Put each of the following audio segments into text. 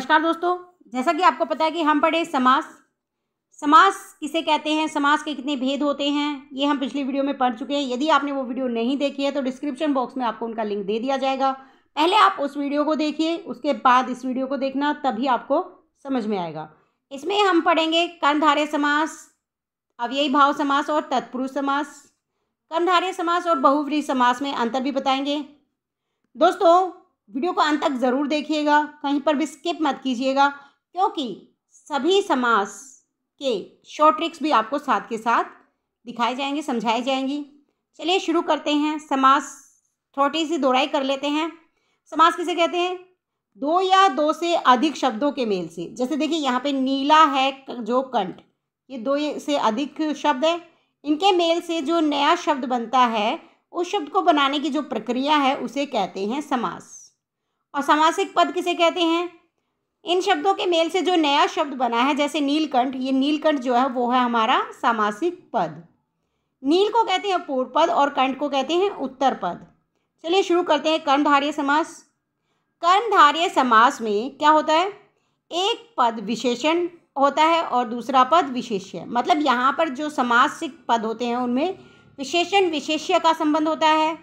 नमस्कार दोस्तों जैसा कि आपको पता है कि हम पढ़े समास समास किसे कहते हैं समास के कितने भेद होते हैं ये हम पिछली वीडियो में पढ़ चुके हैं यदि आपने वो वीडियो नहीं देखी है तो डिस्क्रिप्शन बॉक्स में आपको उनका लिंक दे दिया जाएगा पहले आप उस वीडियो को देखिए उसके बाद इस वीडियो को देखना तभी आपको समझ में आएगा इसमें हम पढ़ेंगे कर्मधारे समास अव्ययी भाव समास और तत्पुरुष समास कर्मधारे समास और बहुव्रीह समास में अंतर भी बताएंगे दोस्तों वीडियो को अंत तक ज़रूर देखिएगा कहीं पर भी स्किप मत कीजिएगा क्योंकि सभी समास के शॉर्ट ट्रिक्स भी आपको साथ के साथ दिखाए जाएंगे समझाई जाएंगी चलिए शुरू करते हैं समास छोटी सी दोहराई कर लेते हैं समास किसे कहते हैं दो या दो से अधिक शब्दों के मेल से जैसे देखिए यहाँ पे नीला है जो कंठ ये दो से अधिक शब्द है इनके मेल से जो नया शब्द बनता है उस शब्द को बनाने की जो प्रक्रिया है उसे कहते हैं समास और समासिक पद किसे कहते हैं इन शब्दों के मेल से जो नया शब्द बना है जैसे नीलकंठ ये नीलकंठ जो है वो है हमारा सामासिक पद नील को कहते हैं पूर्व पद और कंठ को कहते हैं उत्तर पद चलिए शुरू करते हैं कर्णधार्य समास कर्णधार्य समास में क्या होता है एक पद विशेषण होता है और दूसरा पद विशेष्य मतलब यहाँ पर जो समासिक पद होते हैं उनमें विशेषण विशेष्य का संबंध होता है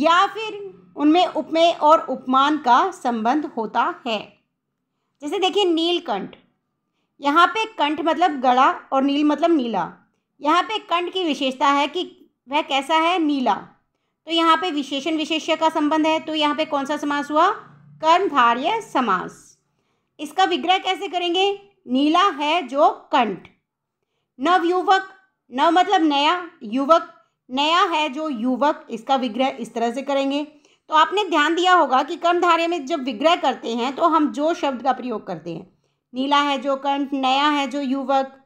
या फिर उनमें उपमेय और उपमान का संबंध होता है जैसे देखिए नीलकंठ यहाँ पे कंठ मतलब गड़ा और नील मतलब नीला यहाँ पे कंठ की विशेषता है कि वह कैसा है नीला तो यहाँ पे विशेषण विशेष्य का संबंध है तो यहाँ पे कौन सा समास हुआ कर्मधार्य समास इसका विग्रह कैसे करेंगे नीला है जो कंठ नवयुवक नव मतलब नया युवक नया है जो युवक इसका विग्रह इस तरह से करेंगे तो आपने ध्यान दिया होगा कि कर्मधारय में जब विग्रह करते हैं तो हम जो शब्द का प्रयोग करते हैं नीला है जो कंठ नया है जो युवक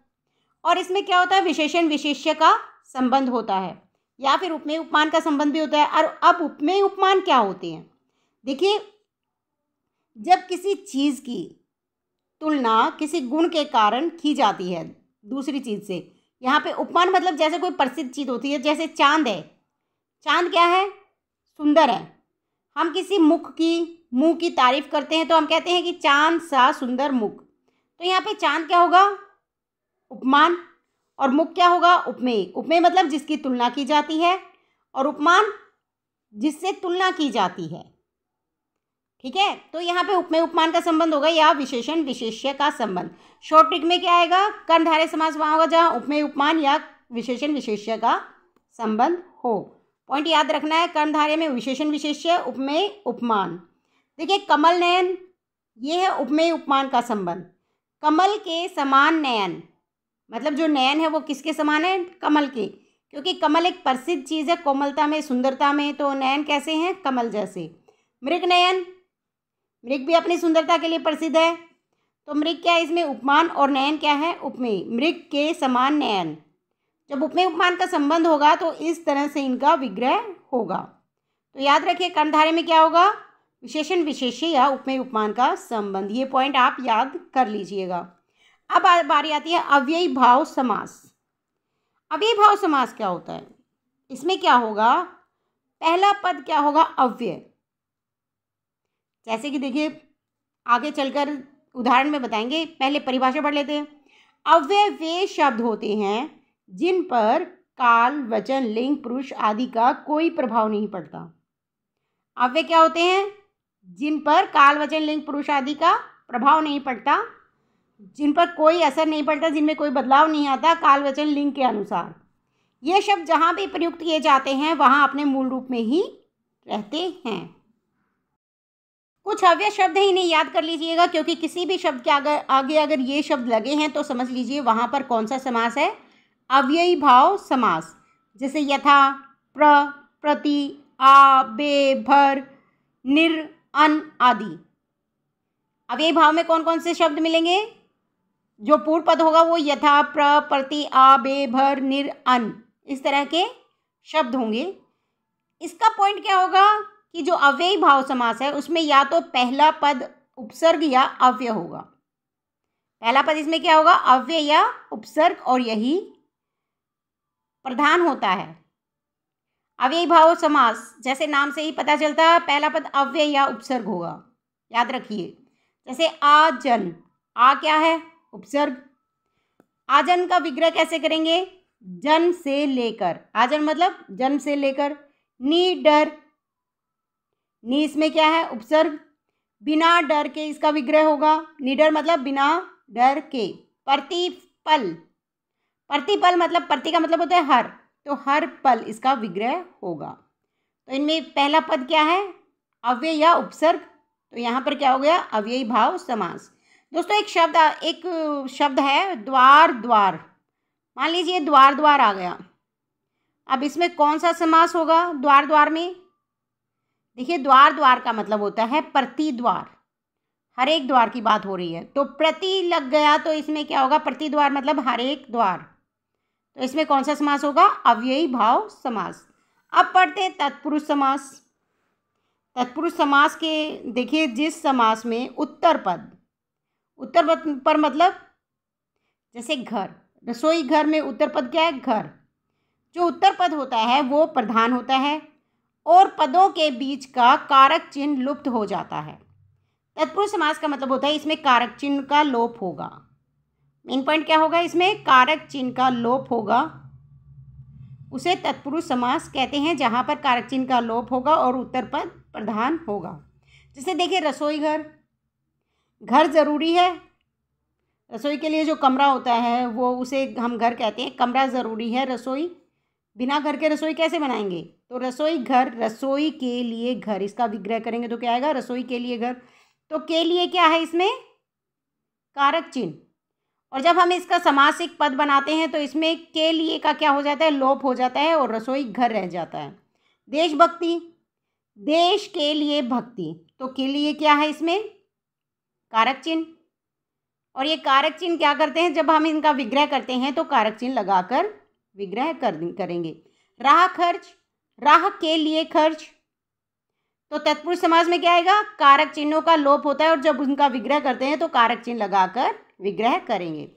और इसमें क्या होता है विशेषण विशेष्य का संबंध होता है या फिर उपमेय उपमान का संबंध भी होता है और अब उपमेय उपमान क्या होते हैं देखिए जब किसी चीज़ की तुलना किसी गुण के कारण की जाती है दूसरी चीज़ से यहाँ पे उपमान मतलब जैसे कोई प्रसिद्ध चीज़ होती है जैसे चांद है चांद क्या है सुंदर है हम किसी मुख की मुंह की तारीफ करते हैं तो हम कहते हैं कि चांद सा सुंदर मुख तो यहाँ पे चांद क्या होगा उपमान और मुख क्या होगा उपमेय उपमेय मतलब जिसकी तुलना की जाती है और उपमान जिससे तुलना की जाती है ठीक है तो यहाँ पे उपमेय उपमान का संबंध होगा या विशेषण विशेष्य का संबंध शॉर्ट ट्रिक में क्या आएगा कर्णधारय समास वहाँ होगा जहाँ उपमेय उपमान या विशेषण विशेष्य का संबंध हो पॉइंट याद रखना है कर्णधार्य में विशेषण विशेष्य उपमेय उपमान देखिए कमल नयन ये है उपमेय उपमान का संबंध कमल के समान नयन मतलब जो नयन है वो किसके समान है कमल के क्योंकि कमल एक प्रसिद्ध चीज़ है कोमलता में सुंदरता में तो नयन कैसे हैं कमल जैसे मृग नयन मृग भी अपनी सुंदरता के लिए प्रसिद्ध है तो मृग क्या है इसमें उपमान और नयन क्या है उपमेय मृग के समान नयन जब उपमेय उपमान का संबंध होगा तो इस तरह से इनका विग्रह होगा तो याद रखिए कर्णधारे में क्या होगा विशेषण विशेष या उपमेय उपमान का संबंध ये पॉइंट आप याद कर लीजिएगा अब बारी आती है अव्ययी भाव समास अव्ययी भाव समास क्या होता है इसमें क्या होगा पहला पद क्या होगा अव्यय जैसे कि देखिए आगे चलकर उदाहरण में बताएंगे पहले परिभाषा पढ़ लेते हैं अव्यय वे शब्द होते हैं जिन पर काल वचन लिंग पुरुष आदि का कोई प्रभाव नहीं पड़ता अब वे क्या होते हैं जिन पर काल वचन लिंग पुरुष आदि का प्रभाव नहीं पड़ता जिन पर कोई असर नहीं पड़ता जिनमें कोई बदलाव नहीं आता काल वचन लिंग के अनुसार ये शब्द जहाँ भी प्रयुक्त किए जाते हैं वहाँ अपने मूल रूप में ही रहते हैं कुछ अव्यय शब्द ही इन्हें याद कर लीजिएगा क्योंकि किसी भी शब्द के आगे आगे अगर ये शब्द लगे हैं तो समझ लीजिए वहाँ पर कौन सा समास है अव्ययी भाव समास जैसे यथा प्र प्रति आ बे भर निर अन आदि अव्ययी भाव में कौन कौन से शब्द मिलेंगे जो पूर्व पद होगा वो यथा प्र प्रति आ बे भर निर अन इस तरह के शब्द होंगे इसका पॉइंट क्या होगा कि जो अव्ययी भाव समास है उसमें या तो पहला पद उपसर्ग या अव्यय होगा पहला पद इसमें क्या होगा अव्यय या उपसर्ग और यही प्रधान होता है अव्यय भाव समास जैसे नाम से ही पता चलता है पहला पद अव्यय या उपसर्ग होगा याद रखिए जैसे आजन आ क्या है उपसर्ग आजन का विग्रह कैसे करेंगे जन्म से लेकर आजन मतलब जन्म से लेकर नी डर नी इसमें क्या है उपसर्ग बिना डर के इसका विग्रह होगा निडर मतलब बिना डर के प्रतिपल प्रतिपल मतलब प्रति का मतलब होता है हर तो हर पल इसका विग्रह होगा तो इनमें पहला पद क्या है अव्यय या उपसर्ग तो यहाँ पर क्या हो गया अव्ययी भाव समास दोस्तों एक शब्द एक शब्द है द्वार द्वार मान लीजिए द्वार द्वार आ गया अब इसमें कौन सा समास होगा द्वार द्वार में देखिए द्वार द्वार का मतलब होता है प्रति द्वार हर एक द्वार की बात हो रही है तो प्रति लग गया तो इसमें क्या होगा प्रति द्वार मतलब हर एक द्वार तो इसमें कौन सा समास होगा अव्ययी भाव समास अब पढ़ते हैं तत्पुरुष समास तत्पुरुष समास के देखिए जिस समास में उत्तर पद उत्तर पद पर मतलब जैसे घर रसोई घर में उत्तर पद क्या है घर जो उत्तर पद होता है वो प्रधान होता है और पदों के बीच का कारक चिन्ह लुप्त हो जाता है तत्पुरुष समास का मतलब होता है इसमें कारक चिन्ह का लोप होगा मेन पॉइंट क्या होगा इसमें कारक चिन्ह का लोप होगा उसे तत्पुरुष समास कहते हैं जहाँ पर कारक चिन्ह का लोप होगा और उत्तर पद प्रधान होगा जैसे देखिए रसोई घर घर ज़रूरी है रसोई के लिए जो कमरा होता है वो उसे हम घर कहते हैं कमरा ज़रूरी है रसोई बिना घर के रसोई कैसे बनाएंगे तो रसोई घर रसोई के लिए घर इसका विग्रह करेंगे तो क्या आएगा रसोई के लिए घर तो के लिए क्या है इसमें कारक चिन्ह और जब हम इसका समासिक पद बनाते हैं तो इसमें के लिए का क्या हो जाता है लोप हो जाता है और रसोई घर रह जाता है देशभक्ति देश के लिए भक्ति तो के लिए क्या है इसमें कारक चिन्ह और ये कारक चिन्ह क्या करते हैं जब हम इनका विग्रह करते हैं तो कारक चिन्ह लगाकर विग्रह कर करेंगे राह खर्च राह के लिए खर्च तो तत्पुरुष समाज में क्या आएगा कारक चिन्हों का लोप होता है और जब उनका विग्रह करते हैं तो कारक चिन्ह लगाकर विग्रह करेंगे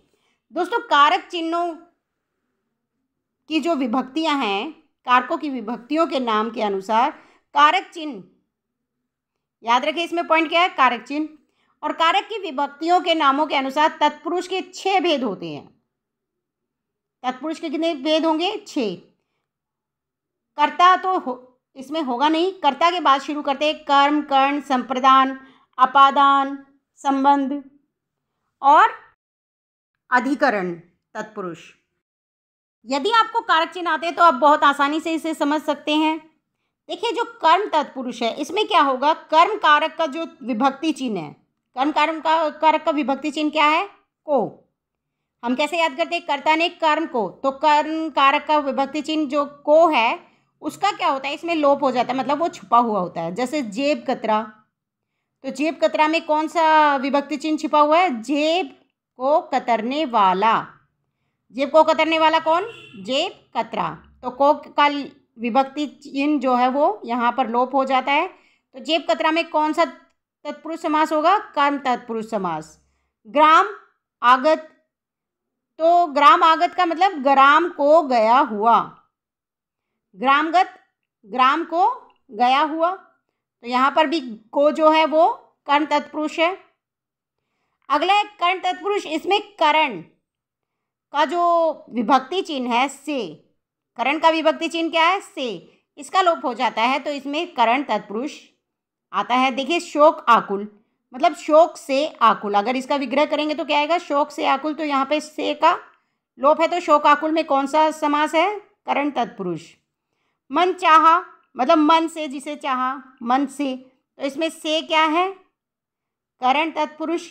दोस्तों कारक चिन्हों की जो विभक्तियां हैं कारकों की विभक्तियों के नाम के अनुसार कारक चिन्ह याद रखें इसमें पॉइंट क्या है कारक चिन्ह और कारक की विभक्तियों के नामों के अनुसार तत्पुरुष के छह भेद होते हैं तत्पुरुष के कितने भेद होंगे छः कर्ता तो हो, इसमें होगा नहीं कर्ता के बाद शुरू करते कर्म कर्ण संप्रदान अपादान संबंध और अधिकरण तत्पुरुष यदि आपको कारक चिन्ह आते हैं तो आप बहुत आसानी से इसे समझ सकते हैं देखिए जो कर्म तत्पुरुष है इसमें क्या होगा कर्म कारक का जो विभक्ति चिन्ह है कर्म कर्म का कारक का विभक्ति चिन्ह क्या है को हम कैसे याद करते हैं कर्ता ने कर्म को तो कर्म कारक का विभक्ति चिन्ह जो को है उसका क्या होता है इसमें लोप हो जाता है मतलब वो छुपा हुआ होता है जैसे जेब कतरा तो जेब कतरा में कौन सा विभक्ति चिन्ह छिपा हुआ है जेब को कतरने वाला जेब को कतरने वाला कौन जेब कतरा तो को का विभक्ति चिन्ह जो है वो यहाँ पर लोप हो जाता है तो जेब कतरा में कौन सा तत्पुरुष समास होगा कर्म तत्पुरुष समास ग्राम आगत तो ग्राम आगत का मतलब ग्राम को गया हुआ ग्रामगत ग्राम को गया हुआ तो यहाँ पर भी को जो है वो कर्ण तत्पुरुष है अगला है कर्ण तत्पुरुष इसमें करण का जो विभक्ति चिन्ह है से करण का विभक्ति चिन्ह क्या है से इसका लोप हो जाता है तो इसमें करण तत्पुरुष आता है देखिए शोक आकुल मतलब शोक से आकुल अगर इसका विग्रह करेंगे तो क्या आएगा शोक से आकुल तो यहाँ पे से का लोप है तो शोक आकुल में कौन सा समास है करण तत्पुरुष मन चाहा मतलब मन से जिसे चाहा मन से तो इसमें से क्या है करण तत्पुरुष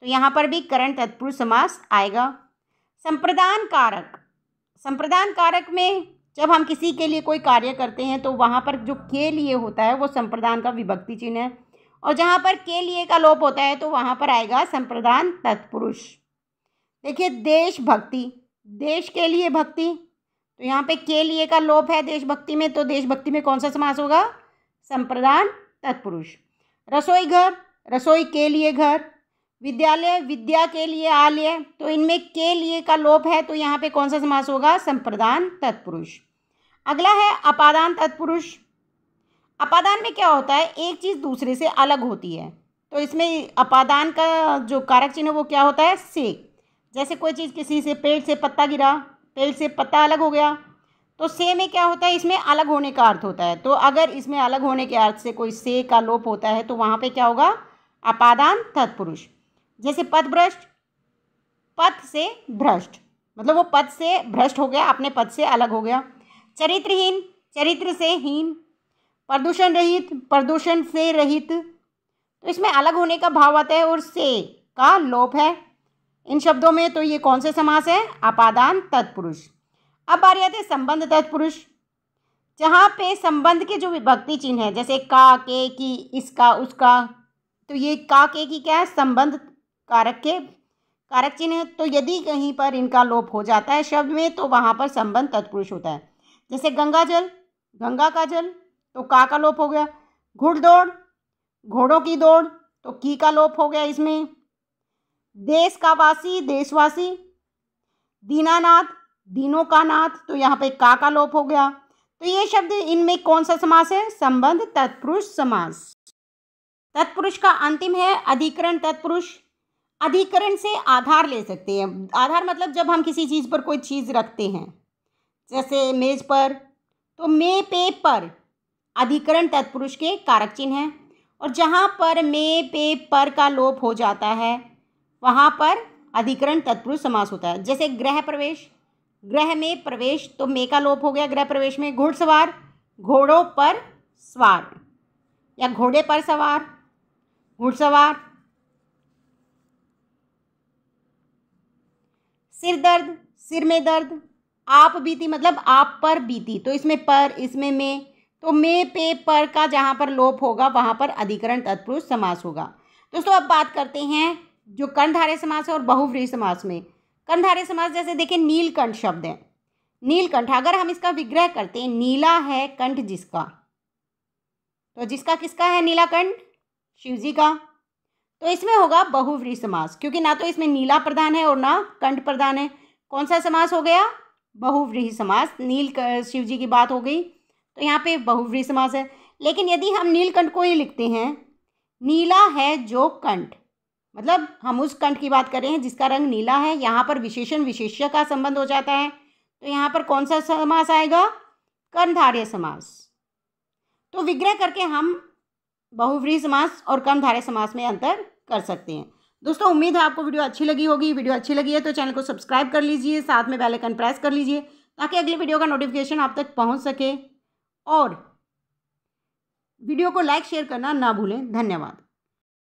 तो यहाँ पर भी करण तत्पुरुष समास आएगा संप्रदान कारक संप्रदान कारक में जब हम किसी के लिए कोई कार्य करते हैं तो वहाँ पर जो के लिए होता है वो संप्रदान का विभक्ति चिन्ह है और जहाँ पर के लिए का लोप होता है तो वहाँ पर आएगा संप्रदान तत्पुरुष देखिए देशभक्ति देश के लिए भक्ति तो यहाँ पे के लिए का लोप है देशभक्ति में तो देशभक्ति में कौन सा समास होगा संप्रदान तत्पुरुष रसोई घर रसोई के लिए घर विद्यालय विद्या के लिए आलय तो इनमें के लिए का लोप है तो यहाँ पे कौन सा समास होगा संप्रदान तत्पुरुष अगला है अपादान तत्पुरुष अपादान में क्या होता है एक चीज़ दूसरे से अलग होती है तो इसमें अपादान का जो कारक चिन्ह वो क्या होता है से जैसे कोई चीज़ किसी से पेड़ से पत्ता गिरा तेल से पत्ता अलग हो गया तो से में क्या होता है इसमें अलग होने का अर्थ होता है तो अगर इसमें अलग होने के अर्थ से कोई से का लोप होता है तो वहाँ पे क्या होगा अपादान तत्पुरुष जैसे पद भ्रष्ट पथ से भ्रष्ट मतलब वो पद से भ्रष्ट हो गया अपने पद से अलग हो गया चरित्रहीन चरित्र से हीन प्रदूषण रहित प्रदूषण से रहित तो इसमें अलग होने का भाव आता है और से का लोप है इन शब्दों में तो ये कौन से समास है अपादान तत्पुरुष अब बारी आते है संबंध तत्पुरुष जहाँ पे संबंध के जो विभक्ति चिन्ह है जैसे का के की इसका उसका तो ये का के की क्या है संबंध कारक के कारक चिन्ह तो यदि कहीं पर इनका लोप हो जाता है शब्द में तो वहाँ पर संबंध तत्पुरुष होता है जैसे गंगा जल गंगा का जल तो का का लोप हो गया घुड़ दौड़ घोड़ों की दौड़ तो की का लोप हो गया इसमें देश का वासी देशवासी दीनानाथ दीनों का नाथ तो यहाँ पे का का लोप हो गया तो ये शब्द इनमें कौन सा समास है संबंध तत्पुरुष समास तत्पुरुष का अंतिम है अधिकरण तत्पुरुष अधिकरण से आधार ले सकते हैं आधार मतलब जब हम किसी चीज़ पर कोई चीज़ रखते हैं जैसे मेज पर तो मे पे पर अधिकरण तत्पुरुष के कारक चिन्ह हैं और जहाँ पर मे पे पर का लोप हो जाता है वहाँ पर अधिकरण तत्पुरुष समास होता है जैसे ग्रह प्रवेश ग्रह में प्रवेश तो मे का लोप हो गया ग्रह प्रवेश में घुड़सवार घोड़ों पर सवार या घोड़े पर सवार घुड़सवार सिर दर्द सिर में दर्द आप बीती मतलब आप पर बीती तो इसमें पर इसमें में तो मे पे पर का जहाँ पर लोप होगा वहाँ पर अधिकरण तत्पुरुष समास होगा दोस्तों अब बात करते हैं जो कर्णधारे समास है और बहुव्रीहि समास में कर्णधारे समास जैसे देखिए नीलकंठ शब्द है नीलकंठ अगर हम इसका विग्रह करते हैं नीला है कंठ जिसका तो जिसका किसका है नीलाकंठ शिव जी का तो इसमें होगा बहुव्रीहि समास क्योंकि ना तो इसमें नीला प्रधान है और ना कंठ प्रधान है कौन सा समास हो गया बहुव्रीहि समास नील शिव जी की बात हो गई तो यहाँ पे बहुव्रीहि समास है लेकिन यदि हम नीलकंठ को ही लिखते हैं नीला है जो कंठ मतलब हम उस कंठ की बात कर रहे हैं जिसका रंग नीला है यहाँ पर विशेषण विशेष्य का संबंध हो जाता है तो यहाँ पर कौन सा समास आएगा कर्णधार्य समास तो विग्रह करके हम बहुव्रीह समास और कर्णधार्य समास में अंतर कर सकते हैं दोस्तों उम्मीद है आपको वीडियो अच्छी लगी होगी वीडियो अच्छी लगी है तो चैनल को सब्सक्राइब कर लीजिए साथ में बेल आइकन प्रेस कर लीजिए ताकि अगली वीडियो का नोटिफिकेशन आप तक पहुंच सके और वीडियो को लाइक शेयर करना ना भूलें धन्यवाद